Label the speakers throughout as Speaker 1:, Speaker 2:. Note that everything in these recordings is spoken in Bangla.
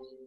Speaker 1: Thank you.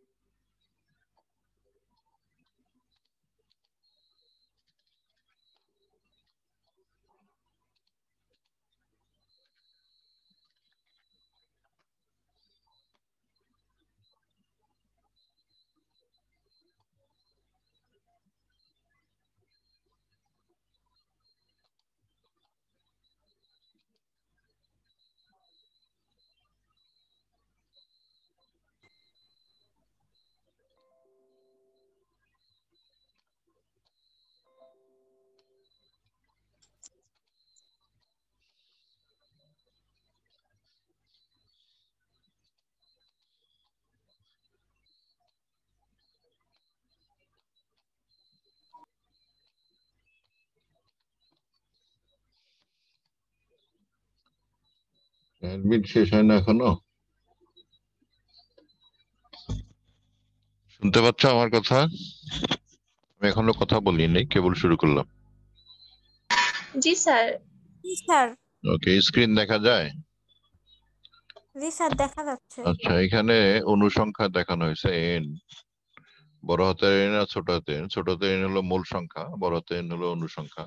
Speaker 1: অ্যাডমিট শেষ হয় না এখনো শুনতে পাচ্ছ আমার কথা আমি এখনো কথা বলিনি কেবল শুরু করলাম জি স্যার জি স্যার ওকে স্ক্রিন দেখা যায় জি স্যার দেখা যাচ্ছে আচ্ছা এখানে অনুসংখ্যা দেখানো হয়েছে এন বড় হাতের এন আর ছোট হাতের এন ছোট হাতের এন হলো মূল সংখ্যা বড় হাতের এন হলো অনুসংখ্যা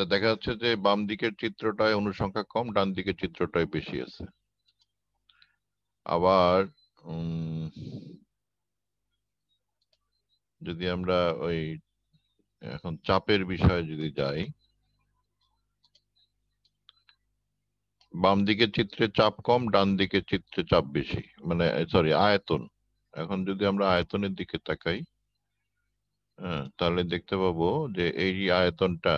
Speaker 1: তা দেখা যাচ্ছে যে বাম দিকের চিত্রটায় অনুসংখ্যা কম ডান দিকের চিত্রটায় বেশি আছে আবার যদি আমরা ওই এখন চাপের বিষয়ে যদি যাই বাম দিকের চিত্রে চাপ কম ডান দিকের চিত্রে চাপ বেশি মানে সরি আয়তন এখন যদি আমরা আয়তনের দিকে তাকাই হ্যাঁ তাহলে দেখতে পাবো যে এই আয়তনটা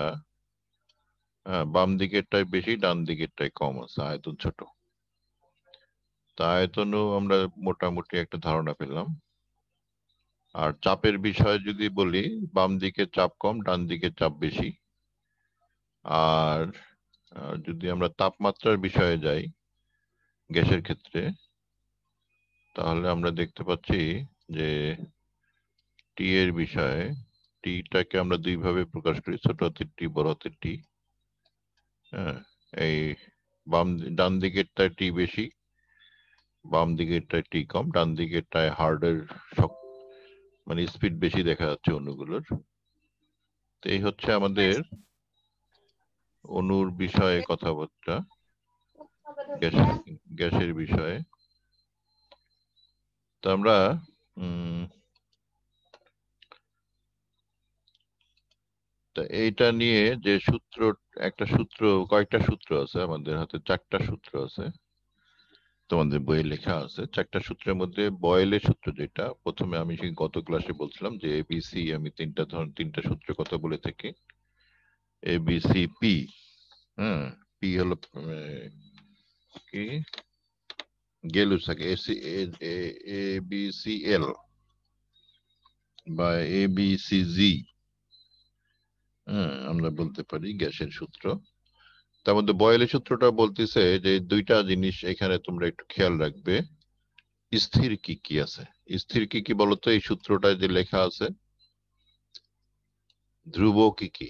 Speaker 1: হ্যাঁ, বাম দিকেরটাই বেশি ডান দিকেরটাই কম আছে আয়তন ছোট তা আয়তনও আমরা মোটামুটি একটা ধারণা পেলাম আর চাপের বিষয়ে যদি বলি বাম দিকে চাপ কম ডান দিকে চাপ বেশি আর যদি আমরা তাপমাত্রার বিষয়ে যাই গ্যাসের ক্ষেত্রে তাহলে আমরা দেখতে পাচ্ছি যে টি এর বিষয়ে টিটাকে আমরা দুইভাবে প্রকাশ করি ছোট হাতের টি বড় হাতের টি এই বাম ডান দিকেরটা টি বেশি বাম দিকেরটা টি কম ডান দিকেরটায় হার্ডের মানে স্পিড বেশি দেখা যাচ্ছে অণুগুলোর তো এই হচ্ছে আমাদের অনুর বিষয়ে কথাবার্তা গ্যাসের বিষয়ে তো আমরা এইটা নিয়ে যে সূত্র একটা সূত্র কয়েকটা সূত্র আছে আমাদের হাতে চারটা সূত্র আছে তোমাদের বইয়ে লেখা আছে চারটা সূত্রের মধ্যে বয়েলের সূত্র যেটা প্রথমে আমি সেই গত ক্লাসে বলছিলাম যে এবিসি আমি তিনটা ধরন তিনটা সূত্রের কথা বলে থাকি এবিসি পি হ্যাঁ পি হলো কি গেলু থাকে AC A B C L বা এ বি সি জি হ্যাঁ আমরা বলতে পারি গ্যাসের সূত্র তার মধ্যে বয়েলের সূত্রটা বলতেছে যে দুইটা জিনিস এখানে তোমরা একটু খেয়াল রাখবে স্থির কি কি আছে স্থির কি কি বলতো এই সূত্রটা যে লেখা আছে ধ্রুব কি কি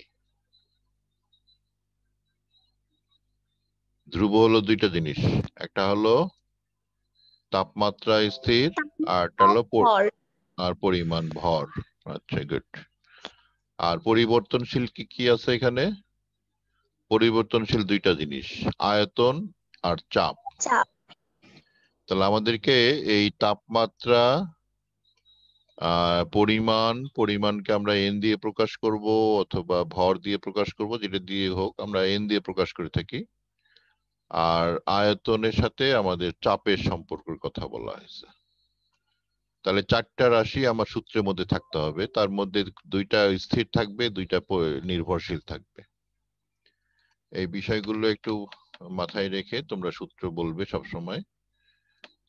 Speaker 1: ধ্রুব হলো দুইটা জিনিস একটা হলো তাপমাত্রা স্থির আর একটা হলো আর পরিমাণ ভর আচ্ছা গুড আর পরিবর্তনশীল কি কি আছে এখানে পরিবর্তনশীল দুইটা জিনিস আয়তন আর চাপ তাহলে আমাদেরকে এই তাপমাত্রা পরিমাণ পরিমাণকে আমরা এন দিয়ে প্রকাশ করব অথবা ভর দিয়ে প্রকাশ করব যেটা দিয়ে হোক আমরা এন দিয়ে প্রকাশ করে থাকি আর আয়তনের সাথে আমাদের চাপের সম্পর্কের কথা বলা হয়েছে তাহলে চারটা রাশি আমার সূত্রের মধ্যে থাকতে হবে তার মধ্যে দুইটা স্থির থাকবে দুইটা নির্ভরশীল থাকবে এই বিষয়গুলো একটু মাথায় রেখে তোমরা সূত্র বলবে সব সময়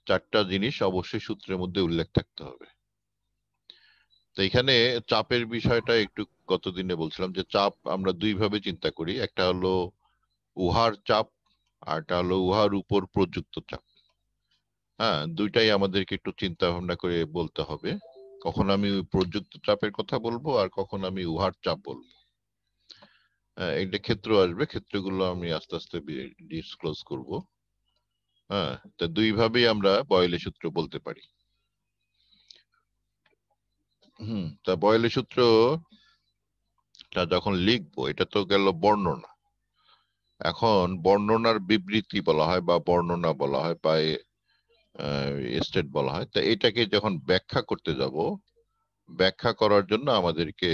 Speaker 1: চারটা জিনিস অবশ্যই সূত্রের মধ্যে উল্লেখ থাকতে হবে তো এখানে চাপের বিষয়টা একটু গতদিনে বলছিলাম যে চাপ আমরা দুইভাবে চিন্তা করি একটা হলো উহার চাপ আরটা হলো উহার উপর প্রযুক্ত চাপ হ্যাঁ দুইটাই আমাদেরকে একটু চিন্তা ভাবনা করে বলতে হবে কখন আমি প্রযুক্ত চাপের কথা বলবো আর কখন আমি উহার চাপ বলবো হ্যাঁ, একটা ক্ষেত্র আসবে ক্ষেত্রগুলো আমি আস্তে আস্তে ডিসক্লোজ করব হ্যাঁ তা দুইভাবেই আমরা বয়লে সূত্র বলতে পারি হুম তা বয়লে সূত্র তা যখন লিখবো এটা তো গেল বর্ণনা এখন বর্ণনার বিবৃতি বলা হয় বা বর্ণনা বলা হয় বা স্টেট বলা হয় তা এটাকে যখন ব্যাখ্যা করতে যাব ব্যাখ্যা করার জন্য আমাদেরকে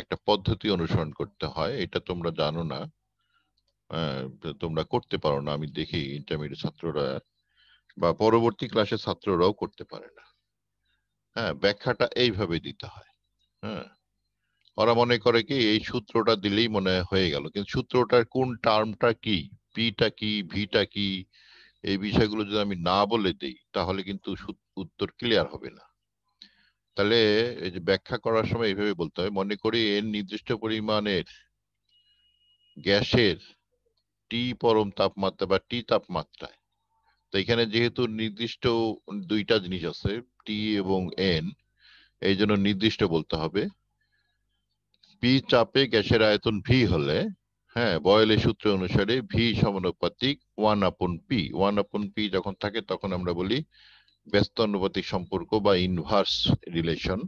Speaker 1: একটা পদ্ধতি অনুসরণ করতে হয় এটা তোমরা জানো না তোমরা করতে পারো না আমি দেখি ইন্টারমিডিয়েট ছাত্ররা বা পরবর্তী ক্লাসের ছাত্ররাও করতে পারে না হ্যাঁ ব্যাখ্যাটা এইভাবে দিতে হয় হ্যাঁ ওরা মনে করে কি এই সূত্রটা দিলেই মনে হয়ে গেল কিন্তু সূত্রটার কোন টার্মটা কি পিটা কি ভিটা কি এই বিষয়গুলো যদি আমি না বলে দিই তাহলে কিন্তু উত্তর ক্লিয়ার হবে না তাহলে এই যে ব্যাখ্যা করার সময় এইভাবে বলতে হবে মনে করি এর নির্দিষ্ট পরিমাণের গ্যাসের টি পরম তাপমাত্রা বা টি তাপমাত্রায় তো এখানে যেহেতু নির্দিষ্ট দুইটা জিনিস আছে টি এবং এন এই জন্য নির্দিষ্ট বলতে হবে পি চাপে গ্যাসের আয়তন ভি হলে হ্যাঁ বয়েলের সূত্র অনুসারে ভি সমানুপাতিক one upon P one upon P যখন থাকে তখন আমরা বলি ব্যস্ত অনুপাতিক সম্পর্ক বা ইনভার্স রিলেশন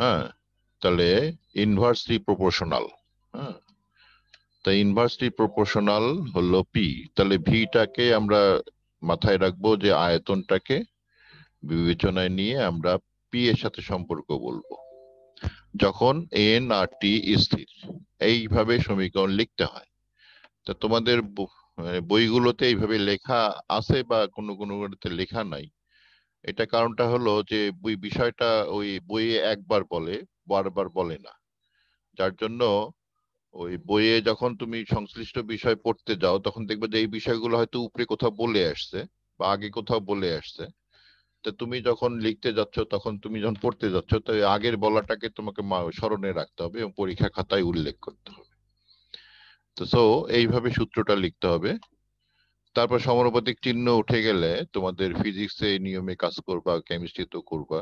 Speaker 1: হ্যাঁ তাহলে ইনভার্সলি প্রপোর্শনাল হ্যাঁ তা ইনভার্সলি প্রপোর্শনাল হলো পি তাহলে ভিটাকে আমরা মাথায় রাখবো যে আয়তনটাকে বিবেচনায় নিয়ে আমরা পি এর সাথে সম্পর্ক বলবো যখন এন আর টি স্থির এইভাবে সমীকরণ লিখতে হয় তা তোমাদের মানে বইগুলোতে এইভাবে লেখা আছে বা কোনো কোনো লেখা নাই এটা কারণটা হলো যে বই বিষয়টা ওই বইয়ে একবার বলে বারবার বলে না যার জন্য ওই বইয়ে যখন তুমি সংশ্লিষ্ট বিষয় পড়তে যাও তখন দেখবে যে এই বিষয়গুলো হয়তো উপরে কোথাও বলে আসছে বা আগে কোথাও বলে আসছে তো তুমি যখন লিখতে যাচ্ছ তখন তুমি যখন পড়তে যাচ্ছ তো আগের বলাটাকে তোমাকে স্মরণে রাখতে হবে এবং পরীক্ষা খাতায় উল্লেখ করতে হবে তো সো এইভাবে সূত্রটা লিখতে হবে তারপর সমানুপাতিক চিহ্ন উঠে গেলে তোমাদের ফিজিক্সে নিয়মে কাজ করবা কেমিস্ট্রি তো করবা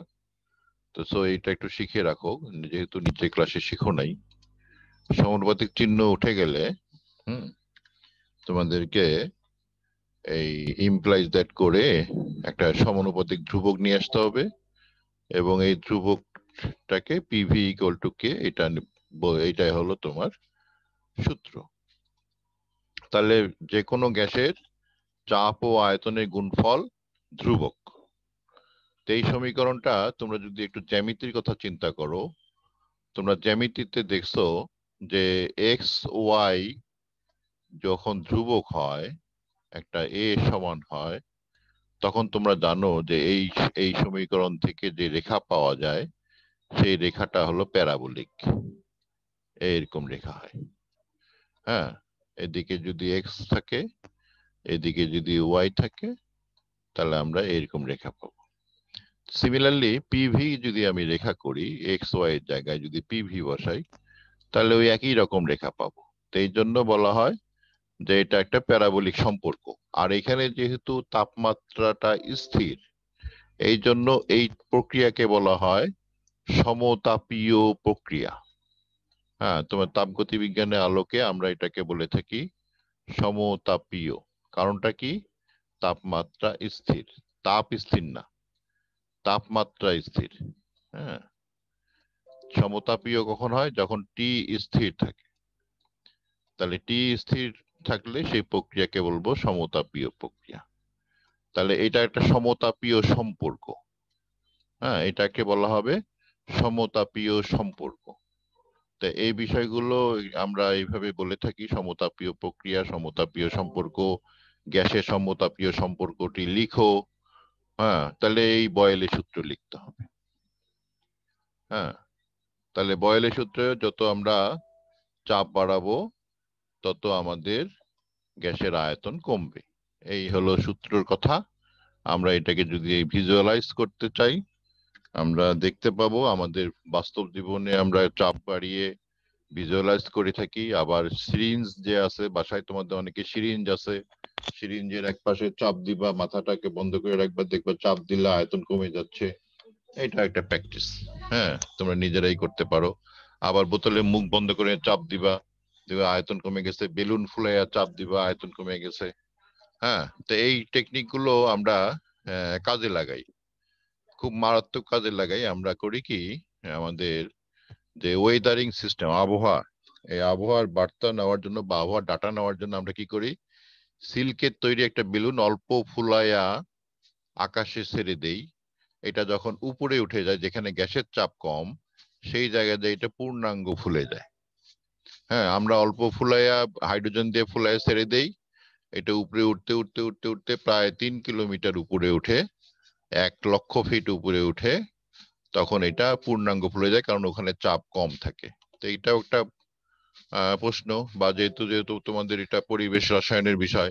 Speaker 1: তো সো এইটা একটু শিখে রাখো যেহেতু নিচে ক্লাসে শিখো নাই সমানুপাতিক চিহ্ন উঠে গেলে হুম তোমাদেরকে এই ইমপ্লাইজ দ্যাট করে একটা সমানুপাতিক ধ্রুবক নিয়ে আসতে হবে এবং এই ধ্রুবকটাকে পিভি ইকুয়াল টু কে এটা এটাই হলো তোমার সূত্র তাহলে যে কোনো গ্যাসের চাপ ও আয়তনের গুণফল ধ্রুবক তো এই সমীকরণটা তোমরা যদি একটু জ্যামিতির কথা চিন্তা করো তোমরা জ্যামিতিতে দেখছো যে এক্স ওয়াই যখন ধ্রুবক হয় একটা এ সমান হয় তখন তোমরা জানো যে এই এই সমীকরণ থেকে যে রেখা পাওয়া যায় সেই রেখাটা হলো প্যারাবোলিক এইরকম রেখা হয় হ্যাঁ এদিকে যদি এক্স থাকে এদিকে যদি ওয়াই থাকে তাহলে আমরা এরকম রেখা পাবো সিমিলারলি পিভি যদি আমি রেখা করি এক্স ওয়াই এর জায়গায় যদি পিভি বসাই তাহলে ওই একই রকম রেখা পাবো তো এই জন্য বলা হয় যে এটা একটা প্যারাবলিক সম্পর্ক আর এখানে যেহেতু তাপমাত্রাটা স্থির এই জন্য এই প্রক্রিয়াকে বলা হয় সমতাপীয় প্রক্রিয়া হ্যাঁ তোমার তাপগতি বিজ্ঞানের আলোকে আমরা এটাকে বলে থাকি সমতাপীয় কারণটা কি তাপমাত্রা স্থির তাপ স্থির না তাপমাত্রা স্থির হ্যাঁ সমতাপীয় কখন হয় যখন টি স্থির থাকে তাহলে টি স্থির থাকলে সেই প্রক্রিয়াকে বলবো সমতাপীয় প্রক্রিয়া তাহলে এটা একটা সমতাপীয় সম্পর্ক হ্যাঁ এটাকে বলা হবে সমতাপীয় সম্পর্ক তো এই বিষয়গুলো আমরা এইভাবে বলে থাকি সমতাপীয় প্রক্রিয়া সমতাপীয় সম্পর্ক গ্যাসের সমতাপীয় সম্পর্কটি লিখো হ্যাঁ তাহলে এই বয়েলের সূত্র লিখতে হবে হ্যাঁ তাহলে বয়েলের সূত্রে যত আমরা চাপ বাড়াবো তত আমাদের গ্যাসের আয়তন কমবে এই হলো সূত্রের কথা আমরা এটাকে যদি ভিজুয়ালাইজ করতে চাই আমরা দেখতে পাবো আমাদের বাস্তব জীবনে আমরা চাপ বাড়িয়ে ভিজুয়ালাইজ করে থাকি আবার সিরিঞ্জ যে আছে বাসায় তোমাদের অনেকে সিরিঞ্জ আছে সিরিঞ্জের এক পাশে চাপ দিবা মাথাটাকে বন্ধ করে রাখবা দেখবা চাপ দিলে আয়তন কমে যাচ্ছে এটা একটা প্র্যাকটিস হ্যাঁ তোমরা নিজেরাই করতে পারো আবার বোতলে মুখ বন্ধ করে চাপ দিবা দিবা আয়তন কমে গেছে বেলুন ফুলাইয়া চাপ দিবা আয়তন কমে গেছে হ্যাঁ তো এই টেকনিক গুলো আমরা কাজে লাগাই খুব মারাত্মক কাজে লাগাই আমরা করি কি আমাদের যে ওয়েদারিং সিস্টেম আবহাওয়া এই আবহাওয়ার বার্তা নেওয়ার জন্য বা আবহাওয়ার ডাটা নেওয়ার জন্য আমরা কি করি সিল্কের তৈরি একটা বেলুন অল্প ফুলাইয়া আকাশে ছেড়ে দেই এটা যখন উপরে উঠে যায় যেখানে গ্যাসের চাপ কম সেই জায়গায় এটা পূর্ণাঙ্গ ফুলে যায় হ্যাঁ আমরা অল্প ফুলাইয়া হাইড্রোজেন দিয়ে ফুলাইয়া ছেড়ে দেই এটা উপরে উঠতে উঠতে উঠতে উঠতে প্রায় তিন কিলোমিটার উপরে উঠে এক লক্ষ ফিট উপরে উঠে তখন এটা পূর্ণাঙ্গ ফুলে যায় কারণ ওখানে চাপ কম থাকে তো এটাও একটা প্রশ্ন বা যেহেতু যেহেতু তোমাদের এটা পরিবেশ রসায়নের বিষয়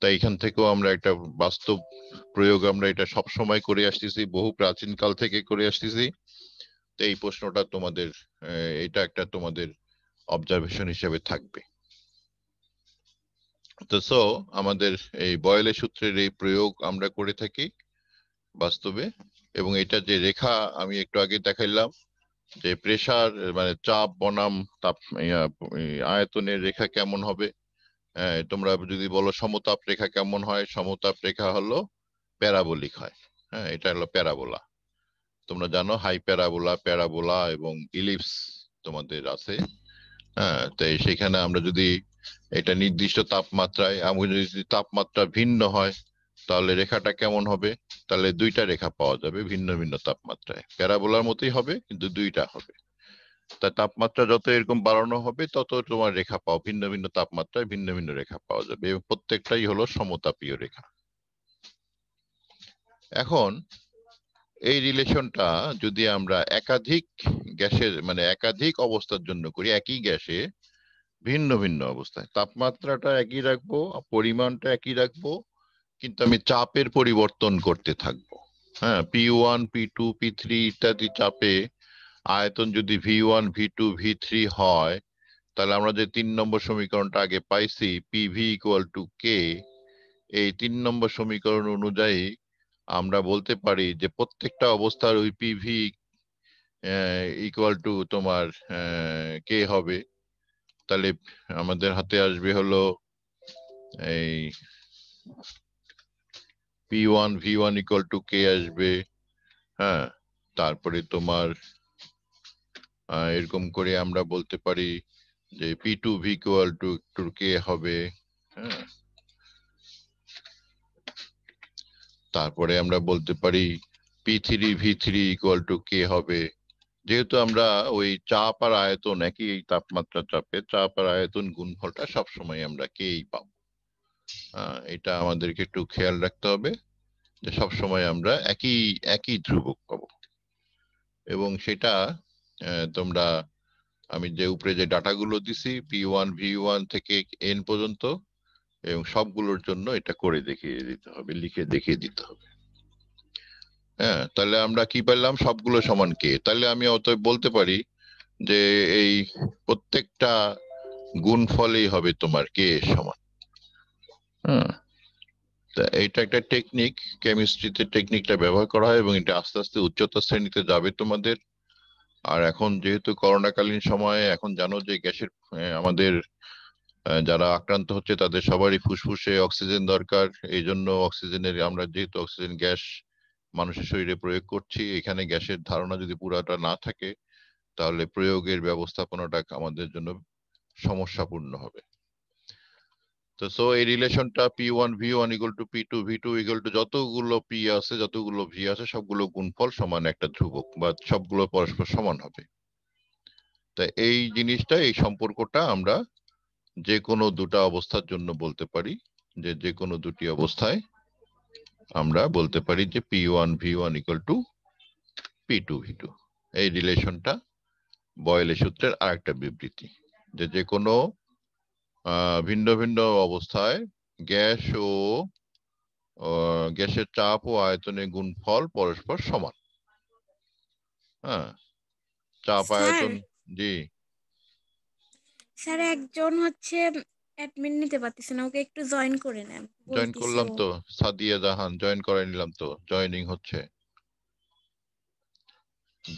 Speaker 1: তাই এখান থেকেও আমরা একটা বাস্তব প্রয়োগ আমরা এটা সব সময় করে আসতেছি বহু প্রাচীন কাল থেকে করে আসতেছি তো এই প্রশ্নটা তোমাদের এটা একটা তোমাদের অবজারভেশন হিসেবে থাকবে তো সো আমাদের এই বয়েলে সূত্রের এই প্রয়োগ আমরা করে থাকি বাস্তবে এবং এটা যে রেখা আমি একটু আগে দেখাইলাম যে প্রেশার মানে চাপ বনাম তাপ আয়তনের রেখা কেমন হবে হ্যাঁ, তোমরা যদি বলো সমতাপ রেখা কেমন হয় সমতাপ রেখা হলো প্যারাবলিক হয় হ্যাঁ এটা হলো প্যারাবোলা তোমরা জানো হাই প্যারাবোলা প্যারাবোলা এবং ইলিপস তোমাদের আছে হ্যাঁ তাই সেখানে আমরা যদি এটা নির্দিষ্ট তাপমাত্রায় আমি যদি তাপমাত্রা ভিন্ন হয় তাহলে রেখাটা কেমন হবে তাহলে দুইটা রেখা পাওয়া যাবে ভিন্ন ভিন্ন তাপমাত্রায় প্যারাবোলার মতোই হবে কিন্তু দুইটা হবে তা তাপমাত্রা যত এরকম বাড়ানো হবে তত তোমার রেখা পাও ভিন্ন ভিন্ন তাপমাত্রায় ভিন্ন ভিন্ন রেখা পাওয়া যাবে এবং প্রত্যেকটাই হলো সমতাপীয় রেখা এখন এই রিলেশনটা যদি আমরা একাধিক গ্যাসের মানে একাধিক অবস্থার জন্য করি একই গ্যাসে ভিন্ন ভিন্ন অবস্থায় তাপমাত্রাটা একই রাখবো পরিমাণটা একই রাখবো কিন্তু আমি চাপের পরিবর্তন করতে থাকবো হ্যাঁ P one P two P three ইত্যাদি চাপে আয়তন যদি V one V two V three হয় তাহলে আমরা যে তিন নম্বর সমীকরণটা আগে পাইছি P V equal to K এই তিন নম্বর সমীকরণ অনুযায়ী আমরা বলতে পারি যে প্রত্যেকটা অবস্থার ওই পিভি ইকুয়াল টু তোমার কে হবে তাহলে আমাদের হাতে আসবে হলো এই P one V one equal to K আসবে হ্যাঁ তারপরে তোমার এরকম করে আমরা বলতে পারি যে P two V equal to two K হবে হ্যাঁ তারপরে আমরা বলতে পারি P three V three equal to K হবে যেহেতু আমরা ওই চাপ আর আয়তন একই এই তাপমাত্রা চাপে চাপ আর আয়তন গুণফলটা সবসময় আমরা কেই পাবো এটা আমাদেরকে একটু খেয়াল রাখতে হবে যে সবসময় আমরা একই একই ধ্রুবক পাবো এবং সেটা তোমরা আমি যে উপরে যে ডাটাগুলো দিছি পি ওয়ান ভি ওয়ান থেকে এন পর্যন্ত এবং সবগুলোর জন্য এটা করে দেখিয়ে দিতে হবে লিখে দেখিয়ে দিতে হবে হ্যাঁ তাহলে আমরা কি পেলাম সবগুলো সমান কে তাহলে আমি অত বলতে পারি যে এই প্রত্যেকটা গুণ ফলেই হবে তোমার কে সমান হ্যাঁ এটা একটা টেকনিক কেমিস্ট্রিতে টেকনিকটা ব্যবহার করা হয় এবং এটা আস্তে আস্তে উচ্চতর শ্রেণীতে যাবে তোমাদের আর এখন যেহেতু করোনাকালীন সময়ে এখন জানো যে গ্যাসের আমাদের যারা আক্রান্ত হচ্ছে তাদের সবারই ফুসফুসে অক্সিজেন দরকার এই জন্য অক্সিজেনের আমরা যেহেতু অক্সিজেন গ্যাস মানুষের শরীরে প্রয়োগ করছি এখানে গ্যাসের ধারণা যদি পুরাটা না থাকে তাহলে প্রয়োগের ব্যবস্থাপনাটা আমাদের জন্য সমস্যাপূর্ণ হবে তো সো এই রিলেশনটা P one V one equal to P two V two equal to যতগুলো পি আছে যতগুলো ভি আছে সবগুলো গুণফল সমান একটা ধ্রুবক বা সবগুলো পরস্পর সমান হবে তা এই জিনিসটা এই সম্পর্কটা আমরা যে কোনো দুটা অবস্থার জন্য বলতে পারি যে যে কোনো দুটি অবস্থায় আমরা বলতে পারি যে P one V one equal to P two V two এই রিলেশনটা বয়েলের সূত্রের আরেকটা বিবৃতি যে যে কোনো ভিন্ন ভিন্ন অবস্থায় গ্যাস ও গ্যাসের চাপ ও আয়তনের গুণফল পরস্পর সমান হ্যাঁ চাপ আয়তন জি স্যার একজন হচ্ছে অ্যাডমিন নিতে পারতেছে না ওকে একটু জয়েন করে নেন জয়েন করলাম তো সাদিয়া জাহান জয়েন করে নিলাম তো জয়েনিং হচ্ছে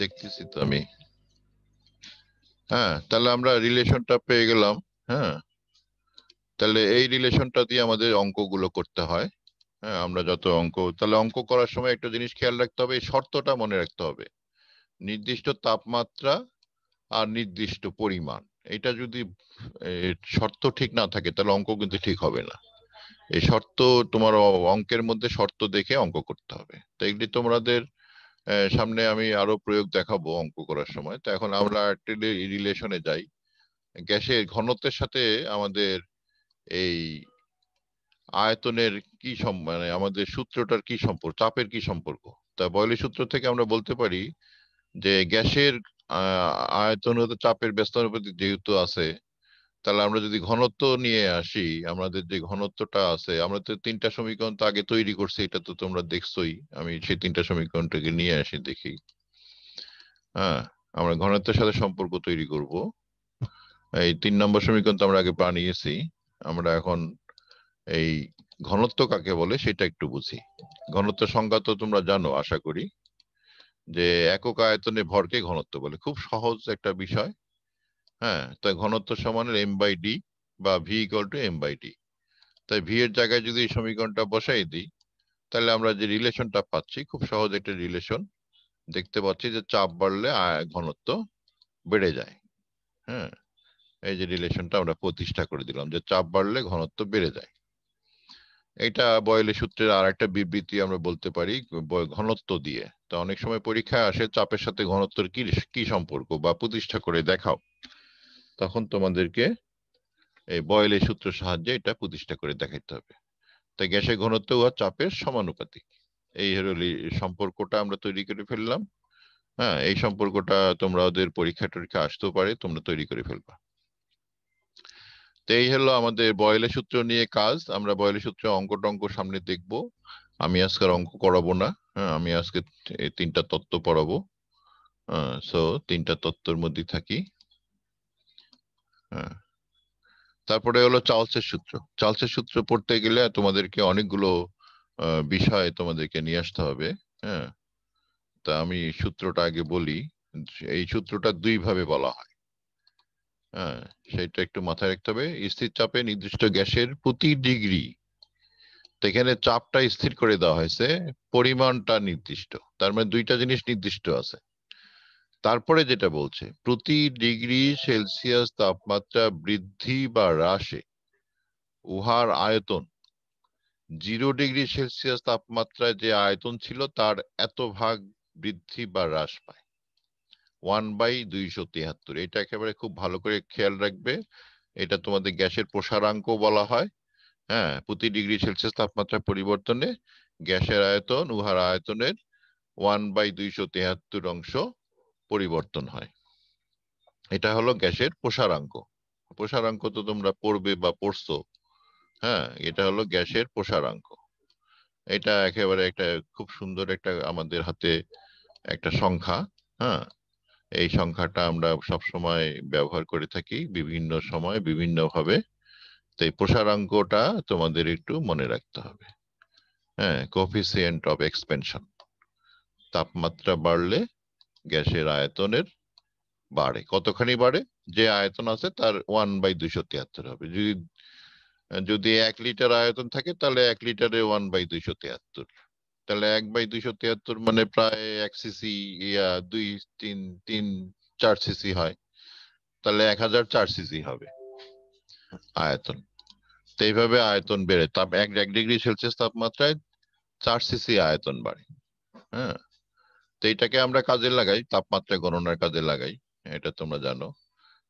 Speaker 1: দেখতেছি তো আমি হ্যাঁ তাহলে আমরা রিলেশনটা পেয়ে গেলাম হ্যাঁ তাহলে এই রিলেশনটা দিয়ে আমাদের অঙ্কগুলো করতে হয় হ্যাঁ আমরা যত অঙ্ক তাহলে অঙ্ক করার সময় একটা জিনিস খেয়াল রাখতে হবে শর্তটা মনে রাখতে হবে নির্দিষ্ট তাপমাত্রা আর নির্দিষ্ট পরিমাণ এটা যদি শর্ত ঠিক না থাকে তাহলে অঙ্ক কিন্তু ঠিক হবে না এই শর্ত তোমার অঙ্কের মধ্যে শর্ত দেখে অঙ্ক করতে হবে তো এগুলি তোমাদের সামনে আমি আরো প্রয়োগ দেখাবো অঙ্ক করার সময় তো এখন আমরা রিলেশনে যাই গ্যাসের ঘনত্বের সাথে আমাদের এই আয়তনের কি মানে আমাদের সূত্রটার কি সম্পর্ক চাপের কি সম্পর্ক তা বয়লি সূত্র থেকে আমরা বলতে পারি যে গ্যাসের আয়তনগত চাপের ব্যস্ত যেহেতু আছে তাহলে আমরা যদি ঘনত্ব নিয়ে আসি আমাদের যে ঘনত্বটা আছে আমরা তো তিনটা সমীকরণ তো আগে তৈরি করছি এটা তো তোমরা দেখছোই আমি সেই তিনটা সমীকরণটাকে নিয়ে আসি দেখি হ্যাঁ আমরা ঘনত্বের সাথে সম্পর্ক তৈরি করব এই তিন নম্বর সমীকরণ তো আমরা আগে বানিয়েছি আমরা এখন এই ঘনত্ব কাকে বলে সেটা একটু বুঝি ঘনত্ব সংজ্ঞা তো তোমরা জানো আশা করি যে একক আয়তনে ভরকে ঘনত্ব বলে খুব সহজ একটা বিষয় হ্যাঁ তাই ঘনত্ব সমান এম বাই ডি বা V equal to M by D তাই ভি এর জায়গায় যদি এই সমীকরণটা বসাই দিই তাহলে আমরা যে রিলেশনটা পাচ্ছি খুব সহজ একটা রিলেশন দেখতে পাচ্ছি যে চাপ বাড়লে ঘনত্ব বেড়ে যায় হ্যাঁ এই যে রিলেশনটা আমরা প্রতিষ্ঠা করে দিলাম যে চাপ বাড়লে ঘনত্ব বেড়ে যায় এটা বয়লের সূত্রের আর একটা বিবৃতি আমরা বলতে পারি ঘনত্ব দিয়ে তা অনেক সময় পরীক্ষায় আসে চাপের সাথে ঘনত্বের কি কি সম্পর্ক বা প্রতিষ্ঠা করে দেখাও তখন তোমাদেরকে এই বয়েলের সূত্র সাহায্যে এটা প্রতিষ্ঠা করে দেখাইতে হবে তাই গ্যাসের ঘনত্ব ও চাপের সমানুপাতিক এই হলো সম্পর্কটা আমরা তৈরি করে ফেললাম হ্যাঁ এই সম্পর্কটা তোমরা ওদের পরীক্ষা টরীক্ষা আসতেও পারে তোমরা তৈরি করে ফেলবা তো এই হলো আমাদের বয়েলের সূত্র নিয়ে কাজ আমরা বয়েলের সূত্র অঙ্ক টঙ্ক সামনে দেখবো আমি আজকে অঙ্ক করাবো না হ্যাঁ আমি আজকে তিনটা তত্ত্ব পড়াবো সো তিনটা তত্ত্বের মধ্যে থাকি হ্যাঁ। তারপরে হলো চার্লসের সূত্র চার্লসের সূত্র পড়তে গেলে তোমাদেরকে অনেকগুলো বিষয় তোমাদেরকে নিয়ে আসতে হবে হ্যাঁ তা আমি সূত্রটা আগে বলি এই সূত্রটা দুই ভাবে বলা হয় হ্যাঁ সেটা একটু মাথায় রাখতে হবে স্থির চাপে নির্দিষ্ট গ্যাসের প্রতি ডিগ্রি এখানে চাপটা স্থির করে দেওয়া হয়েছে পরিমাণটা নির্দিষ্ট তার মানে দুইটা জিনিস নির্দিষ্ট আছে তারপরে যেটা বলছে প্রতি ডিগ্রি সেলসিয়াস তাপমাত্রা বৃদ্ধি বা হ্রাসে উহার আয়তন জিরো ডিগ্রি সেলসিয়াস তাপমাত্রায় যে আয়তন ছিল তার এত ভাগ বৃদ্ধি বা হ্রাস পায় ওয়ান বাই দুইশো তিয়াত্তর এটা একেবারে খুব ভালো করে খেয়াল রাখবে এটা তোমাদের গ্যাসের প্রসারাঙ্ক বলা হয় হ্যাঁ প্রতি ডিগ্রি সেলসিয়াস তাপমাত্রা পরিবর্তনে গ্যাসের আয়তন উহার আয়তনের ওয়ান বাই দুইশো তেহাত্তর অংশ পরিবর্তন হয় এটা হলো গ্যাসের প্রসারাঙ্ক প্রসারাঙ্ক তো তোমরা পড়বে বা পড়ছো হ্যাঁ এটা হলো গ্যাসের প্রসারাঙ্ক এটা একেবারে একটা খুব সুন্দর একটা আমাদের হাতে একটা সংখ্যা হ্যাঁ এই সংখ্যাটা আমরা সব সময় ব্যবহার করে থাকি বিভিন্ন সময় বিভিন্নভাবে তো এই প্রসারাঙ্কটা তোমাদের একটু মনে রাখতে হবে হ্যাঁ কোফিসিয়েন্ট অফ এক্সপেনশন তাপমাত্রা বাড়লে গ্যাসের আয়তনের বাড়ে কতখানি বাড়ে যে আয়তন আছে তার ওয়ান বাই দুইশো তিয়াত্তর হবে যদি যদি এক লিটার আয়তন থাকে তাহলে এক লিটারে ওয়ান বাই দুইশো তিয়াত্তর তাহলে এক বাই দুইশো তিয়াত্তর মানে প্রায় এক সিসি ইয়া দুই তিন তিন চার সিসি হয় তাহলে এক হাজার চার সিসি হবে আয়তন তো এইভাবে আয়তন বেড়ে তাপ এক এক ডিগ্রি সেলসিয়াস তাপমাত্রায় চার সিসি আয়তন বাড়ে হ্যাঁ তো এইটাকে আমরা কাজে লাগাই তাপমাত্রা গণনার কাজে লাগাই এটা তোমরা জানো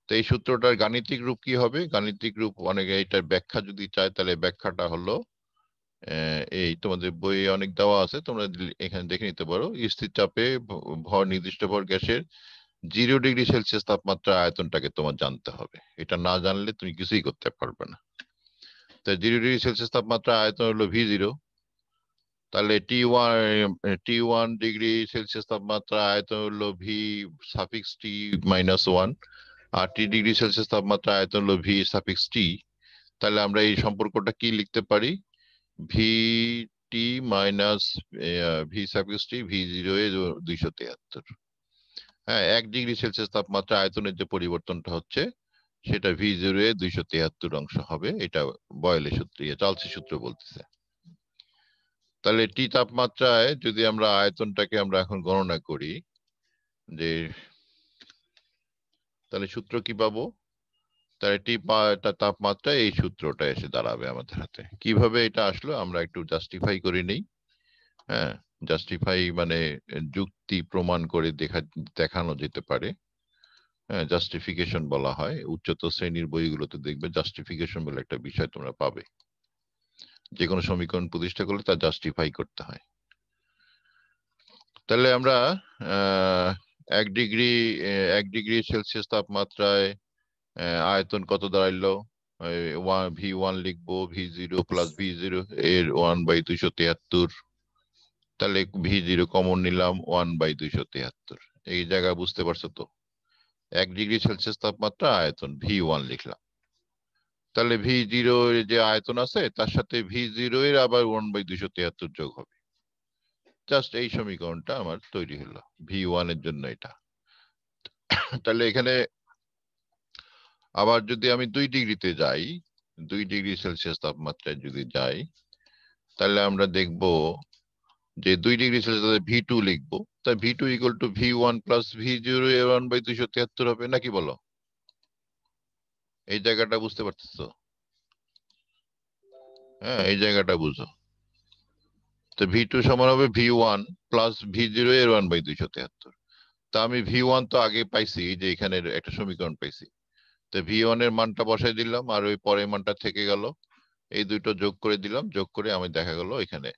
Speaker 1: তো এই সূত্রটার গাণিতিক রূপ কি হবে গাণিতিক রূপ অনেকে এটার ব্যাখ্যা যদি চায় তাহলে ব্যাখ্যাটা হলো এই তোমাদের বই অনেক দেওয়া আছে তোমরা এখানে দেখে নিতে পারো স্থির চাপে ভর নির্দিষ্ট ভর গ্যাসের জিরো ডিগ্রি সেলসিয়াস তাপমাত্রা আয়তনটাকে তোমার জানতে হবে এটা না জানলে তুমি কিছুই করতে পারবে না তো জিরো ডিগ্রি সেলসিয়াস তাপমাত্রা আয়তন হলো ভি জিরো তাহলে T one T one degree Celsius তাপমাত্রা আয়তন হলো V suffix T minus one আর টি ডিগ্রি সেলসিয়াস তাপমাত্রা আয়তন হলো ভি সাফিক্স টি তাহলে আমরা এই সম্পর্কটা কি লিখতে পারি V T minus V suffix T V zero এ দুইশো তেহাত্তর হ্যাঁ এক ডিগ্রি সেলসিয়াস তাপমাত্রা আয়তনের যে পরিবর্তনটা হচ্ছে সেটা ভি জিরো এ দুইশো তিয়াত্তর অংশ হবে এটা বয়লের সূত্র চালসি সূত্র বলতেছে তাহলে টি তাপমাত্রায় যদি আমরা আয়তনটাকে আমরা এখন গণনা করি যে তাহলে সূত্র কি পাবো তাহলে টি তাপমাত্রা এই সূত্রটা এসে দাঁড়াবে আমাদের হাতে কিভাবে এটা আসলো আমরা একটু জাস্টিফাই করে নেই হ্যাঁ জাস্টিফাই মানে যুক্তি প্রমাণ করে দেখা দেখানো যেতে পারে জাস্টিফিকেশন হ্যাঁ, বলা হয় উচ্চতর শ্রেণীর বইগুলোতে দেখবে জাস্টিফিকেশন বলে একটা বিষয় তোমরা পাবে যে কোনো সমীকরণ প্রতিষ্ঠা করলে তা জাস্টিফাই করতে হয় তাহলে আমরা এক ডিগ্রি এক ডিগ্রি সেলসিয়াস তাপমাত্রায় আয়তন কত দাঁড়াইলো ভি ওয়ান লিখবো V zero plus V zero এর ওয়ান বাই দুইশো তিয়াত্তর তাহলে ভি জিরো কমন নিলাম ওয়ান বাই দুইশো তিয়াত্তর এই জায়গা বুঝতে পারছো তো এক ডিগ্রি সেলসিয়াস তাপমাত্রা আয়তন ভি ওয়ান লিখলাম তাহলে ভি জিরো যে আয়তন আছে তার সাথে ভি জিরো এর আবার ওয়ান বাই দুইশো তিয়াত্তর যোগ হবে জাস্ট এই সমীকরণটা আমার তৈরি হলো ভি ওয়ান এর জন্য এটা তাহলে এখানে আবার যদি আমি দুই ডিগ্রিতে যাই দুই ডিগ্রি সেলসিয়াস তাপমাত্রায় যদি যাই তাহলে আমরা দেখব যে দুই ডিগ্রি সেলসিয়াসে ভি টু লিখবো তাই V two equal to V one plus V zero one by দুইশো তিয়াত্তর হবে নাকি বলো এই জায়গাটা বুঝতে পারতেছ হ্যাঁ এই জায়গাটা বুঝো তো ভি টু সমান হবে V one plus V zero এর ওয়ান বাই দুইশো তিয়াত্তর তা আমি ভি ওয়ান তো আগে পাইছি যে এখানে একটা সমীকরণ পাইছি তো ভি ওয়ান এর মানটা বসাই দিলাম আর ওই পরের মানটা থেকে গেল এই দুটো যোগ করে দিলাম যোগ করে আমি দেখা গেল এখানে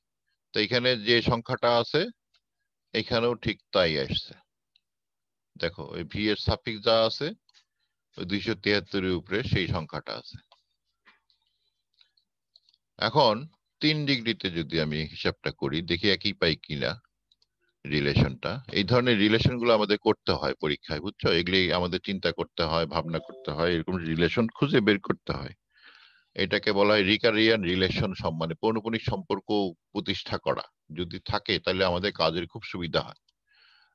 Speaker 1: তো এখানে যে সংখ্যাটা আছে এখানেও ঠিক তাই আসছে দেখো ওই ভি এর সাফিক্স যা আছে ওই দুইশো তিয়াত্তরের উপরে সেই সংখ্যাটা আছে এখন তিন ডিগ্রিতে যদি আমি হিসাবটা করি দেখি একই পাই কিনা রিলেশনটা এই ধরনের রিলেশনগুলো আমাদের করতে হয় পরীক্ষায় বুঝছো এগুলি আমাদের চিন্তা করতে হয় ভাবনা করতে হয় এরকম রিলেশন খুঁজে বের করতে হয় এটাকে বলা হয় রিকারিয়ান রিলেশন সম্মানে পৌনপুনিক সম্পর্ক প্রতিষ্ঠা করা যদি থাকে তাহলে আমাদের কাজের খুব সুবিধা হয়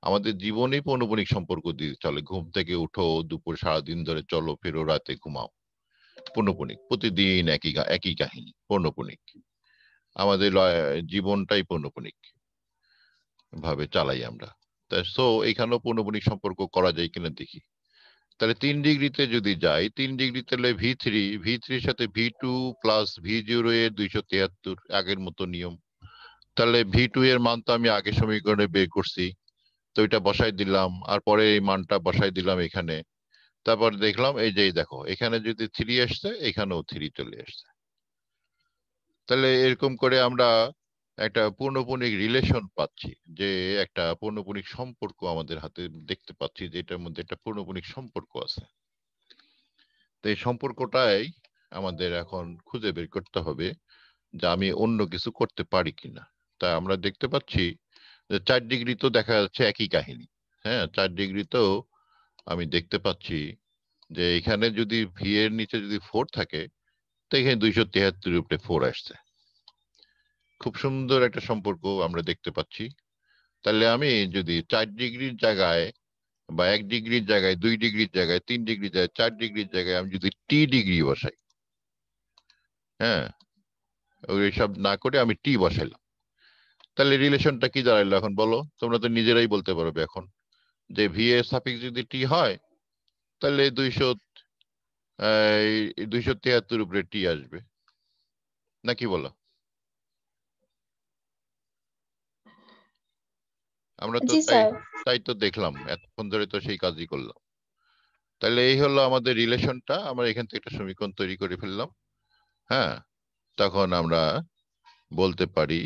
Speaker 1: আমাদের জীবনে পৌনপুনিক সম্পর্ক দিয়ে চলে ঘুম থেকে উঠো দুপুর সারাদিন ধরে চলো ফেরো রাতে ঘুমাও পৌনপুনিক প্রতিদিন একই একই কাহিনী পৌনপুনিক আমাদের জীবনটাই পৌনপুনিক ভাবে চালাই আমরা তো সো এখানেও পৌনপুনিক সম্পর্ক করা যায় কিনা দেখি তাহলে তিন ডিগ্রিতে যদি যাই তিন ডিগ্রিতে হলে ভি থ্রি ভি থ্রির সাথে V two plus V zero এর দুইশো তিয়াত্তর আগের মতো নিয়ম তাহলে ভি টু এর মান তো আমি আগে সমীকরণে বের করছি তো এটা বসাই দিলাম আর পরে এই মানটা বসাই দিলাম এখানে তারপর দেখলাম এই যে দেখো এখানে যদি থ্রি আসছে এখানেও থ্রি চলে আসছে তাহলে এরকম করে আমরা একটা পূর্ণপণিক রিলেশন পাচ্ছি যে একটা পূর্ণপণিক সম্পর্ক আমাদের হাতে দেখতে পাচ্ছি যে এটার মধ্যে একটা পূর্ণপণিক সম্পর্ক আছে তো এই সম্পর্কটাই আমাদের এখন খুঁজে বের করতে হবে যে আমি অন্য কিছু করতে পারি কিনা তা আমরা দেখতে পাচ্ছি যে চার ডিগ্রি তো দেখা যাচ্ছে একই কাহিনী হ্যাঁ চার ডিগ্রি তো আমি দেখতে পাচ্ছি যে এখানে যদি ভি এর নিচে যদি ফোর থাকে তো এখানে দুইশো তিয়াত্তর উপরে ফোর আসছে খুব সুন্দর একটা সম্পর্ক আমরা দেখতে পাচ্ছি তাহলে আমি যদি চার ডিগ্রির জায়গায় বা এক ডিগ্রির জায়গায় দুই ডিগ্রির জায়গায় তিন ডিগ্রির জায়গায় চার ডিগ্রির জায়গায় আমি যদি টি ডিগ্রি বসাই হ্যাঁ সব না করে আমি টি বসাইলাম তাহলে রিলেশনটা কি দাঁড়াইলো এখন বলো তোমরা তো নিজেরাই বলতে পারবে এখন যে ভি এ সাফিক্স যদি টি হয় তাহলে দুইশো দুইশো তেহাত্তর উপরে টি আসবে নাকি বলো আমরা তো তাই তো দেখলাম এতক্ষণ ধরে তো সেই কাজই করলাম তাহলে এই হলো আমাদের রিলেশনটা আমরা এখান থেকে একটা সমীকরণ তৈরি করে ফেললাম হ্যাঁ তখন আমরা বলতে পারি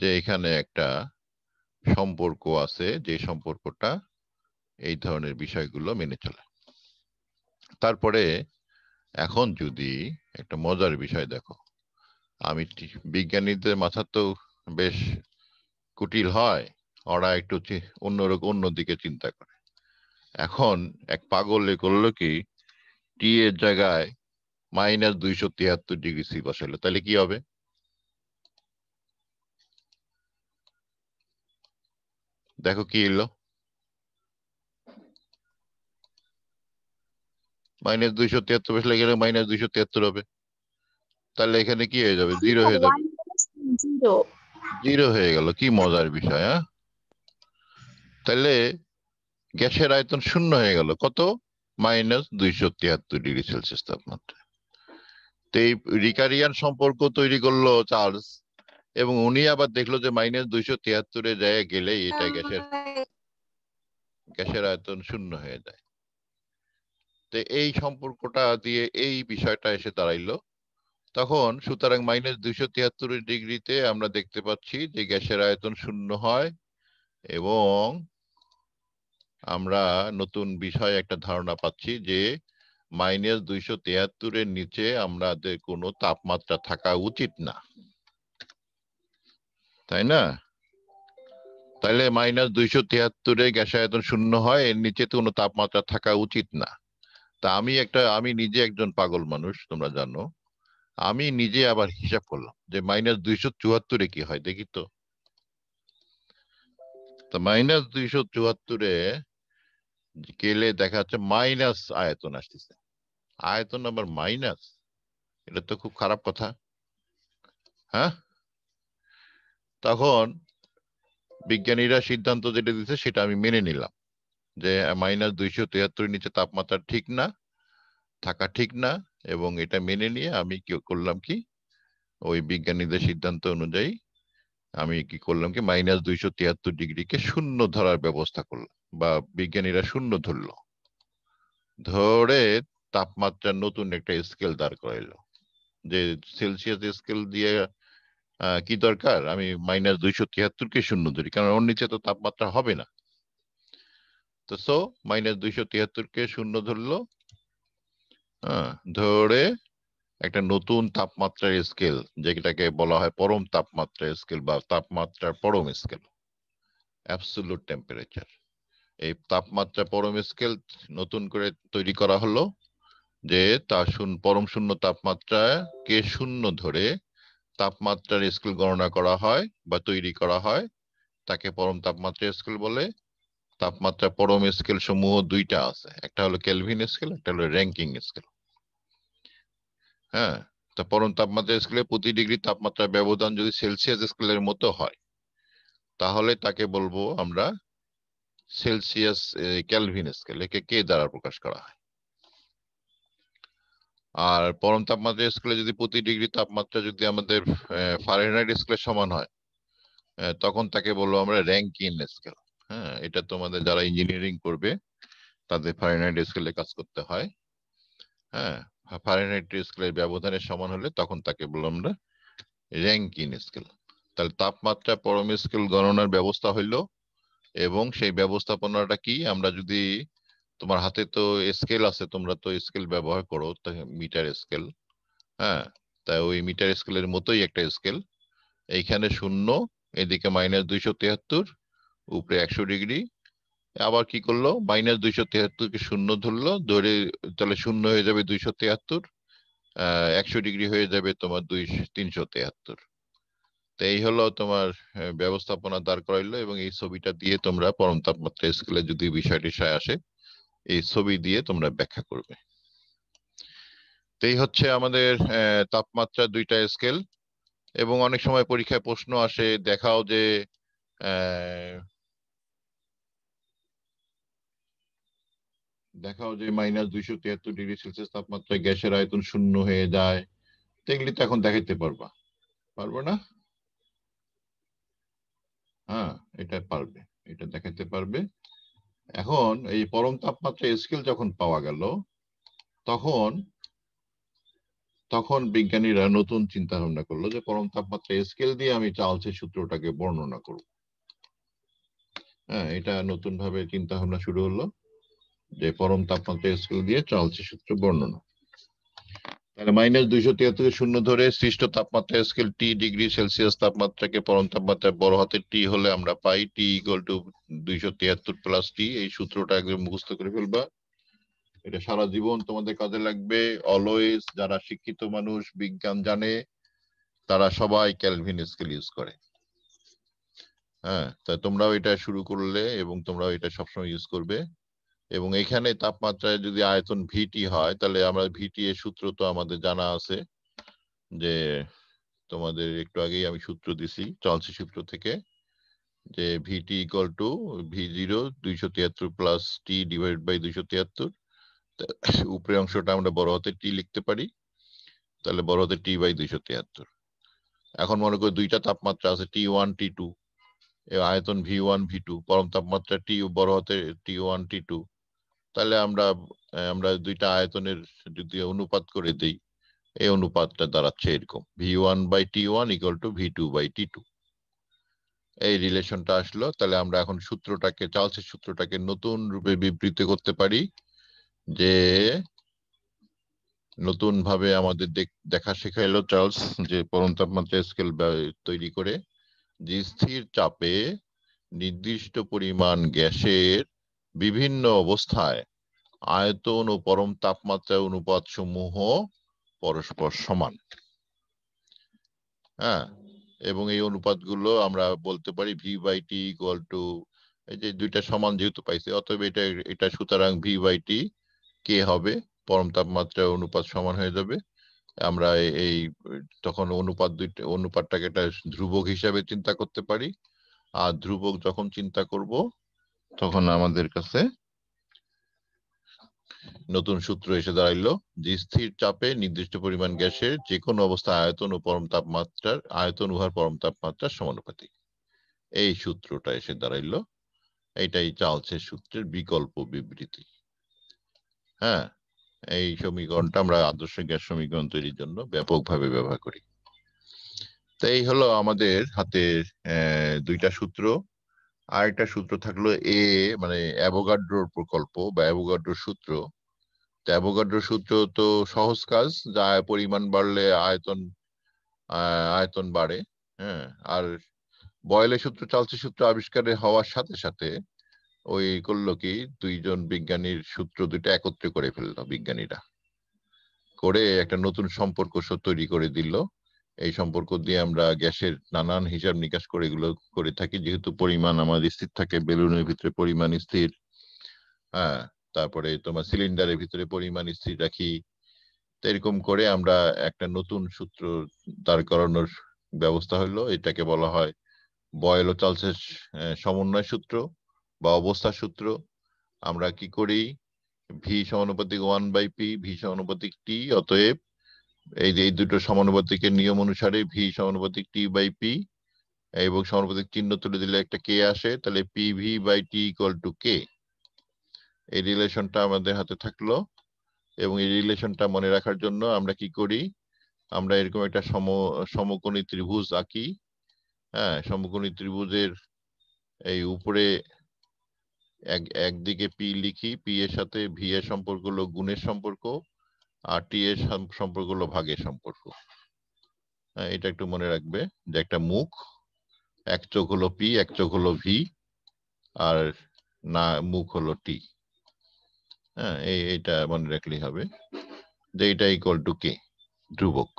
Speaker 1: যে এখানে একটা সম্পর্ক আছে যে সম্পর্কটা এই ধরনের বিষয়গুলো মেনে চলে তারপরে এখন যদি একটা মজার বিষয় দেখো আমি বিজ্ঞানীদের মাথা তো বেশ কুটিল হয় ওরা একটু অন্যরকম অন্যদিকে চিন্তা করে এখন এক এ করলো কি টি এর জায়গায় মাইনাস দুইশো তিয়াত্তর ডিগ্রি সি বসালো তাহলে কি হবে দেখো কি এলো মাইনাস দুইশো তিয়াত্তর বসলে গেলে মাইনাস দুইশো তিয়াত্তর হবে তাহলে এখানে কি হয়ে যাবে জিরো হয়ে যাবে জিরো হয়ে গেল কি মজার বিষয় হ্যাঁ তাহলে গ্যাসের আয়তন শূন্য হয়ে গেল কত মাইনাস দুইশো তিয়াত্তর ডিগ্রি সেলসিয়াস তাপমাত্রা তো এই রিকারিয়ান সম্পর্ক তৈরি করলো চার্লস এবং উনি আবার দেখলো যে মাইনাস দুইশো তিয়াত্তরে যায় গেলে এটা গ্যাসের গ্যাসের আয়তন শূন্য হয়ে যায় তো এই সম্পর্কটা দিয়ে এই বিষয়টা এসে দাঁড়াইলো তখন সুতরাং মাইনাস দুইশো তিয়াত্তর ডিগ্রিতে আমরা দেখতে পাচ্ছি যে গ্যাসের আয়তন শূন্য হয় এবং আমরা নতুন বিষয় একটা ধারণা পাচ্ছি যে মাইনাস দুইশো তিয়াত্তরের নিচে আমাদের কোনো তাপমাত্রা থাকা উচিত না তাই না তাহলে মাইনাস দুইশো তিয়াত্তরে আয়তন শূন্য হয় এর নিচে তো কোনো তাপমাত্রা থাকা উচিত না তা আমি একটা আমি নিজে একজন পাগল মানুষ তোমরা জানো আমি নিজে আবার হিসাব করলাম যে মাইনাস দুইশো চুয়াত্তরে কি হয় দেখি তো মাইনাস দুইশো চুয়াত্তরে গেলে দেখা যাচ্ছে মাইনাস আয়তন আসতেছে আয়তন আবার মাইনাস এটা তো খুব খারাপ কথা হ্যাঁ তখন বিজ্ঞানীরা সিদ্ধান্ত যেটা দিচ্ছে সেটা আমি মেনে নিলাম যে মাইনাস দুইশো তেহাত্তর নিচে তাপমাত্রা ঠিক না থাকা ঠিক না এবং এটা মেনে নিয়ে আমি কি করলাম কি ওই বিজ্ঞানীদের সিদ্ধান্ত অনুযায়ী আমি কি করলাম কি মাইনাস দুইশো তিয়াত্তর ডিগ্রিকে শূন্য ধরার ব্যবস্থা করলাম বা বিজ্ঞানীরা শূন্য ধরল ধরে তাপমাত্রা নতুন একটা স্কেল দাঁড় করাইলো যে সেলসিয়াস স্কেল দিয়ে কি দরকার আমি মাইনাস দুইশো তিয়াত্তরকে শূন্য ধরি কারণ ওর নিচে তো তাপমাত্রা হবে না তো সো মাইনাস দুইশো তিয়াত্তরকে শূন্য ধরলো ধরে একটা নতুন তাপমাত্রার স্কেল যেটাকে বলা হয় পরম তাপমাত্রার স্কেল বা তাপমাত্রার পরম স্কেল অ্যাবসুলুট টেম্পারেচার এই তাপমাত্রা পরম স্কেল নতুন করে তৈরি করা হলো যে তা শূন্য পরম শূন্য তাপমাত্রায় কে শূন্য ধরে তাপমাত্রার স্কেল গণনা করা হয় বা তৈরি করা হয় তাকে পরম তাপমাত্রা স্কেল বলে তাপমাত্রা পরম স্কেল সমূহ দুইটা আছে একটা হলো কেলভিন স্কেল একটা হলো র্যাঙ্কিং স্কেল হ্যাঁ তা পরম তাপমাত্রা স্কেলে প্রতি ডিগ্রি তাপমাত্রার ব্যবধান যদি সেলসিয়াস স্কেলের মতো হয় তাহলে তাকে বলবো আমরা সেলসিয়াস ক্যালভিন স্কেল একে কে দ্বারা প্রকাশ করা হয় আর পরম তাপমাত্রা স্কেলে যদি প্রতি ডিগ্রি তাপমাত্রা যদি আমাদের ফারেনহাইট স্কেলের সমান হয় তখন তাকে বলবো আমরা র্যাঙ্কিন স্কেল হ্যাঁ এটা তোমাদের যারা ইঞ্জিনিয়ারিং করবে তাদের ফারেনহাইট স্কেলে কাজ করতে হয় হ্যাঁ ফারেনহাইট স্কেলের ব্যবধানের সমান হলে তখন তাকে বলল আমরা র্যাঙ্কিন স্কেল তাহলে তাপমাত্রা পরম স্কেল গণনার ব্যবস্থা হইল এবং সেই ব্যবস্থাপনাটা কি আমরা যদি তোমার হাতে তো স্কেল আছে তোমরা তো স্কেল ব্যবহার করো মিটার স্কেল হ্যাঁ তাই ওই মিটার স্কেলের মতোই একটা স্কেল এইখানে শূন্য এদিকে মাইনাস দুইশো তিয়াত্তর উপরে একশো ডিগ্রি আবার কি করলো মাইনাস দুইশো কে শূন্য ধরলো ধরে তাহলে শূন্য হয়ে যাবে দুইশো তেহাত্তর একশো ডিগ্রি হয়ে যাবে তোমার দুই তিনশো তেহাত্তর তো এই হলো তোমার ব্যবস্থাপনা দাঁড় করাইলো এবং এই ছবিটা দিয়ে তোমরা পরম তাপমাত্রা স্কেলে যদি বিষয়টি সায় আসে এই ছবি দিয়ে তোমরা ব্যাখ্যা করবে তো এই হচ্ছে আমাদের তাপমাত্রা দুইটা স্কেল এবং অনেক সময় পরীক্ষায় প্রশ্ন আসে দেখাও যে দেখাও যে মাইনাস দুইশো তিয়াত্তর ডিগ্রি সেলসিয়াস তাপমাত্রায় গ্যাসের আয়তন শূন্য হয়ে যায় এগুলি তো এখন দেখাইতে পারবা পারবো না হ্যাঁ এটা পারবে এটা দেখাতে পারবে এখন এই পরম তাপমাত্রা স্কেল যখন পাওয়া গেল তখন তখন বিজ্ঞানীরা নতুন চিন্তা ভাবনা করলো যে পরম তাপমাত্রা স্কেল দিয়ে আমি চার্লসের সূত্রটাকে বর্ণনা করব হ্যাঁ এটা নতুন ভাবে চিন্তা ভাবনা শুরু হলো যে পরম তাপমাত্রা স্কেল দিয়ে ট্রালসি সূত্র বর্ণনা তাহলে মাইনাস দুইশো তিয়াত্তর শূন্য ধরে সৃষ্ট তাপমাত্রা স্কেল টি ডিগ্রি সেলসিয়াস তাপমাত্রাকে পরম তাপমাত্রায় বড় হাতে টি হলে আমরা পাই টি ইকুয়াল টু দুইশো তিয়াত্তর প্লাস টি এই সূত্রটা একদম মুখস্থ করে ফেলবা এটা সারা জীবন তোমাদের কাজে লাগবে অলওয়েজ যারা শিক্ষিত মানুষ বিজ্ঞান জানে তারা সবাই ক্যালভিন স্কেল ইউজ করে হ্যাঁ তাই তোমরাও এটা শুরু করলে এবং তোমরাও এটা সবসময় ইউজ করবে এবং এখানে তাপমাত্রায় যদি আয়তন ভিটি হয় তাহলে আমরা ভিটি এর সূত্র তো আমাদের জানা আছে যে তোমাদের একটু আগেই আমি সূত্র দিছি চলসি সূত্র থেকে যে V T equal to V zero দুইশো তিয়াত্তর প্লাস টি ডিভাইড বাই দুইশো তিয়াত্তর উপরের অংশটা আমরা বড় হাতে টি লিখতে পারি তাহলে বড় হাতে টি বাই দুইশো তিয়াত্তর এখন মনে করি দুইটা তাপমাত্রা আছে টি ওয়ান টি টু আয়তন ভি ওয়ান ভি টু পরম তাপমাত্রা টি বড় হাতে টি ওয়ান টি টু তাহলে আমরা আমরা দুইটা আয়তনের যদি অনুপাত করে দেই এই অনুপাতটা দাঁড়াচ্ছে এরকম V one by T one equal to V two by T two এই রিলেশনটা আসলো তাহলে আমরা এখন সূত্রটাকে চার্লসের সূত্রটাকে নতুন রূপে বিবৃত করতে পারি যে নতুন ভাবে আমাদের দেখা শেখাইলো চার্লস যে পরম তাপমাত্রা স্কেল তৈরি করে যে স্থির চাপে নির্দিষ্ট পরিমাণ গ্যাসের বিভিন্ন অবস্থায় আয়তন ও পরম তাপমাত্রা অনুপাত সমূহ পরস্পর সমান হ্যাঁ এবং এই অনুপাতগুলো আমরা বলতে পারি V by T equal to এই যে দুইটা সমান যেহেতু পাইছে অতএব এটা এটা সুতরাং ভি বাই টি কে হবে পরম তাপমাত্রা অনুপাত সমান হয়ে যাবে আমরা এই তখন অনুপাত দুইটা অনুপাতটাকে এটা ধ্রুবক হিসাবে চিন্তা করতে পারি আর ধ্রুবক যখন চিন্তা করব তখন আমাদের কাছে নতুন সূত্র এসে দাঁড়াইল যে স্থির চাপে নির্দিষ্ট পরিমাণ গ্যাসের যে কোনো অবস্থা আয়তন ও পরম তাপমাত্রার আয়তন উহার পরম তাপমাত্রার সমানুপাতিক এই সূত্রটা এসে দাঁড়াইল এটাই চালছে সূত্রের বিকল্প বিবৃতি হ্যাঁ এই সমীকরণটা আমরা আদর্শ গ্যাস সমীকরণ তৈরির জন্য ব্যাপকভাবে ব্যবহার করি তো এই হলো আমাদের হাতে দুইটা সূত্র আর একটা সূত্র থাকলো এ মানে অ্যাভোগাড্রোর প্রকল্প বা অ্যাভোগাড্রোর সূত্র তো সূত্র তো সহজ কাজ যা পরিমাণ বাড়লে আয়তন আয়তন বাড়ে হ্যাঁ আর বয়লের সূত্র চালচে সূত্র আবিষ্কারে হওয়ার সাথে সাথে ওই করলো কি দুইজন বিজ্ঞানীর সূত্র দুইটা একত্রে করে ফেললো বিজ্ঞানীরা করে একটা নতুন সম্পর্ক তৈরি করে দিল এই সম্পর্ক দিয়ে আমরা গ্যাসের নানান হিসাব নিকাশ করে এগুলো করে থাকি যেহেতু পরিমাণ আমাদের স্থির থাকে বেলুনের ভিতরে পরিমাণ স্থির হ্যাঁ তারপরে তোমার সিলিন্ডারের ভিতরে পরিমাণ স্থির রাখি তো এরকম করে আমরা একটা নতুন সূত্র দাঁড় করানোর ব্যবস্থা হলো এটাকে বলা হয় বয়েল ও চার্লসের সমন্বয় সূত্র বা অবস্থা সূত্র আমরা কি করি ভি সমানুপাতিক ওয়ান বাই পি ভি সমানুপাতিক টি অতএব এই যে এই দুটো সমানুপাতিকের নিয়ম অনুসারে ভি সমানুপাতিক টি বাই পি এবং সমানুপাতিক চিহ্ন তুলে দিলে একটা কে আসে তাহলে P V by T equal to K এই রিলেশনটা আমাদের হাতে থাকলো এবং এই রিলেশনটা মনে রাখার জন্য আমরা কি করি আমরা এরকম একটা সম সমকোণী ত্রিভুজ আঁকি হ্যাঁ সমকোণী ত্রিভুজের এই উপরে এক একদিকে পি লিখি পি এর সাথে ভি এর সম্পর্ক হলো গুণের সম্পর্ক আর টি এর সম্পর্ক হলো ভাগের সম্পর্ক এটা একটু মনে রাখবে যে একটা মুখ এক চোখ হলো পি এক চোখ হলো ভি আর না মুখ হলো টি হ্যাঁ এই এটা মনে রাখলেই হবে যে এটা ইকুয়াল টু কে ধ্রুবক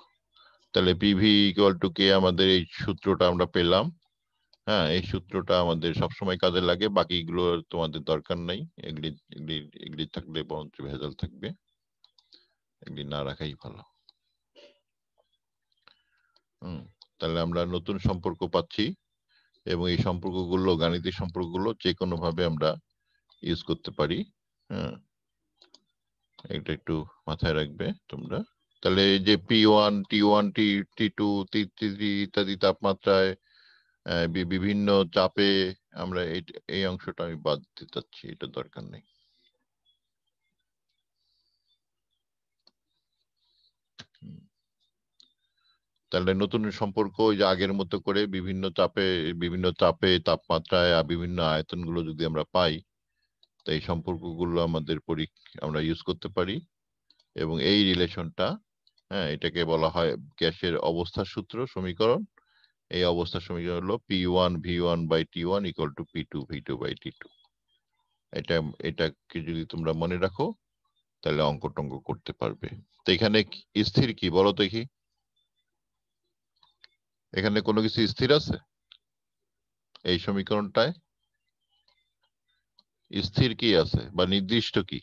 Speaker 1: তাহলে পিভি ইকুয়াল টু কে আমাদের এই সূত্রটা আমরা পেলাম হ্যাঁ এই সূত্রটা আমাদের সবসময় কাজে লাগে বাকিগুলো তোমাদের দরকার নাই এগুলি এগুলি এগুলি থাকলে বরঞ্চ ভেজাল থাকবে এগুলি না রাখাই ভালো হম তাহলে আমরা নতুন সম্পর্ক পাচ্ছি এবং এই সম্পর্কগুলো গাণিতিক সম্পর্কগুলো যে কোনো ভাবে আমরা ইউজ করতে পারি হ্যাঁ এটা একটু মাথায় রাখবে তোমরা তাহলে যে P one T one T T two T three ইত্যাদি তাপমাত্রায় বিভিন্ন চাপে আমরা এই অংশটা আমি বাদ দিতে চাচ্ছি এটা দরকার নেই তাহলে নতুন সম্পর্ক ওই যে আগের মতো করে বিভিন্ন তাপে বিভিন্ন তাপে তাপমাত্রায় বিভিন্ন আয়তনগুলো যদি আমরা পাই তো এই সম্পর্কগুলো আমাদের পরি আমরা ইউজ করতে পারি এবং এই রিলেশনটা হ্যাঁ এটাকে বলা হয় গ্যাসের অবস্থা সূত্র সমীকরণ এই অবস্থা সমীকরণ হলো P one V one by T one equal to P two V two by T two এটা এটাকে যদি তোমরা মনে রাখো তাহলে অঙ্ক টঙ্ক করতে পারবে তো এখানে স্থির কি বলো দেখি এখানে কোনো কিছু স্থির আছে এই সমীকরণটায় স্থির কি আছে বা নির্দিষ্ট কি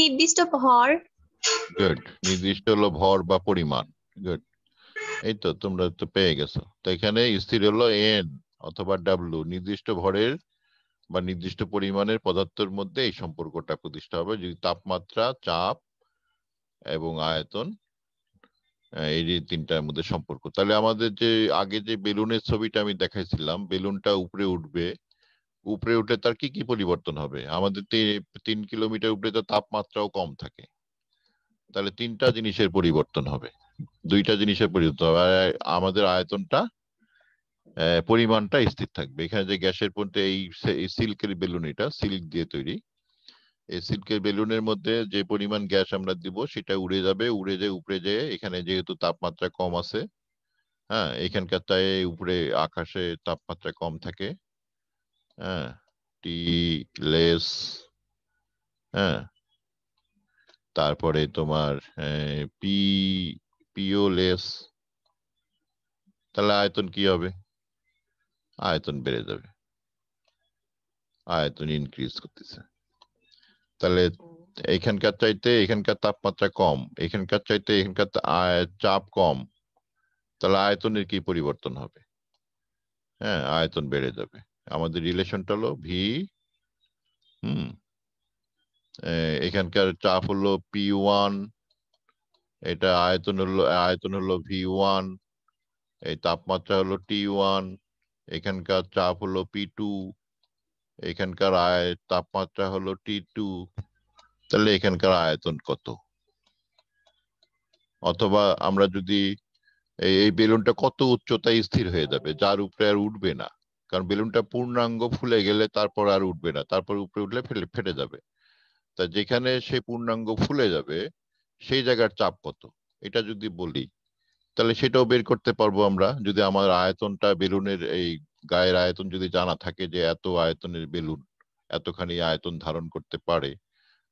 Speaker 1: নির্দিষ্ট ভর গুড নির্দিষ্ট হলো ভর বা পরিমাণ গুড এই তো তোমরা তো পেয়ে গেছো তো এখানে স্থির হলো এন অথবা ডাব্লু নির্দিষ্ট ভরের বা নির্দিষ্ট পরিমাণের পদার্থের মধ্যে এই সম্পর্কটা প্রতিষ্ঠা হবে যদি তাপমাত্রা চাপ এবং আয়তন এই তিনটার মধ্যে সম্পর্ক তাহলে আমাদের যে আগে যে বেলুনের ছবিটা আমি দেখাইছিলাম বেলুনটা উপরে উঠবে উপরে উঠে তার কি কি পরিবর্তন হবে আমাদের তিন কিলোমিটার উপরে তো তাপমাত্রাও কম থাকে তাহলে তিনটা জিনিসের পরিবর্তন হবে দুইটা জিনিসের পরিবর্তন হবে আর আমাদের আয়তনটা পরিমাণটা স্থির থাকবে এখানে যে গ্যাসের পর্যন্ত এই সিল্কের বেলুন এটা সিল্ক দিয়ে তৈরি সিল্কের বেলুনের মধ্যে যে পরিমাণ গ্যাস আমরা দিব সেটা উড়ে যাবে উড়ে যেয়ে উপরে যেয়ে এখানে যেহেতু তাপমাত্রা কম আছে হ্যাঁ এখানকার তাই উপরে আকাশে তাপমাত্রা কম থাকে হ্যাঁ টি লেস হ্যাঁ তারপরে তোমার হ্যাঁ, পি পিও লেস তাহলে আয়তন কি হবে আয়তন বেড়ে যাবে আয়তন ইনক্রিজ করতেছে তাহলে এখানকার চাইতে এখানকার তাপমাত্রা কম এখানকার চাইতে এখানকার চাপ কম তাহলে আয়তনের কি পরিবর্তন হবে হ্যাঁ আয়তন বেড়ে যাবে আমাদের রিলেশনটা হলো ভি হুম এখানকার চাপ হলো পি ওয়ান এটা আয়তন হলো আয়তন হলো ভি ওয়ান এই তাপমাত্রা হলো টি ওয়ান এখানকার চাপ হলো পি টু এখানকার আয় তাপমাত্রা হলো টি টু তাহলে এখানকার আয়তন কত অথবা আমরা যদি এই বেলুনটা কত উচ্চতায় স্থির হয়ে যাবে যার উপরে আর উঠবে না কারণ বেলুনটা পূর্ণাঙ্গ ফুলে গেলে তারপর আর উঠবে না তারপর উপরে উঠলে ফেলে ফেটে যাবে তা যেখানে সে পূর্ণাঙ্গ ফুলে যাবে সেই জায়গার চাপ কত এটা যদি বলি তাহলে সেটাও বের করতে পারবো আমরা যদি আমার আয়তনটা বেলুনের এই গায়ের আয়তন যদি জানা থাকে যে এত আয়তনের বেলুন এতখানি আয়তন ধারণ করতে পারে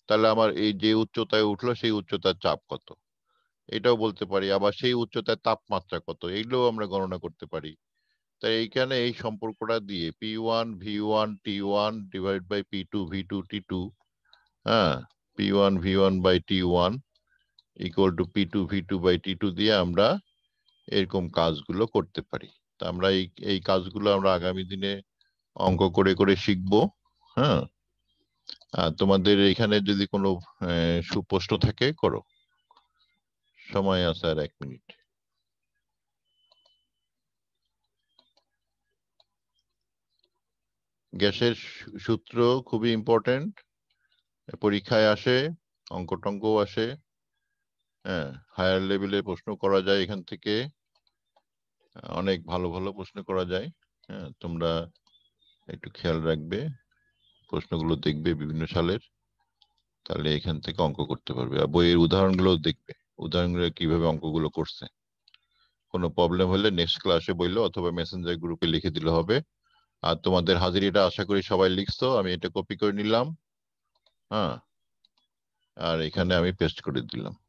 Speaker 1: তাহলে আমার এই যে উচ্চতায় উঠলো সেই উচ্চতার চাপ কত এটাও বলতে পারি আবার সেই উচ্চতায় তাপমাত্রা কত এগুলোও আমরা গণনা করতে পারি তাই এইখানে এই সম্পর্কটা দিয়ে P one V one T one divide by P two V two T two হ্যাঁ P one V one by T one equal to P two V two by T two দিয়ে আমরা এরকম কাজগুলো করতে পারি আমরা এই এই কাজগুলো আমরা আগামী দিনে অঙ্ক করে করে শিখব হ্যাঁ আর তোমাদের এখানে যদি কোনো সুপ্রশ্ন থাকে করো সময় আছে আর এক মিনিট গ্যাসের সূত্র খুবই ইম্পর্টেন্ট পরীক্ষায় আসে অঙ্ক টঙ্কও আসে হ্যাঁ হায়ার লেভেলে প্রশ্ন করা যায় এখান থেকে অনেক ভালো ভালো প্রশ্ন করা যায় হ্যাঁ তোমরা একটু খেয়াল রাখবে প্রশ্নগুলো দেখবে বিভিন্ন সালের তাহলে এখান থেকে অঙ্ক করতে পারবে আর বইয়ের উদাহরণগুলো দেখবে উদাহরণগুলো কিভাবে অঙ্কগুলো করছে কোনো প্রবলেম হলে নেক্সট ক্লাসে বললো অথবা মেসেঞ্জার গ্রুপে লিখে দিলে হবে আর তোমাদের হাজিরিটা আশা করি সবাই লিখছো আমি এটা কপি করে নিলাম হ্যাঁ আর এখানে আমি পেস্ট করে দিলাম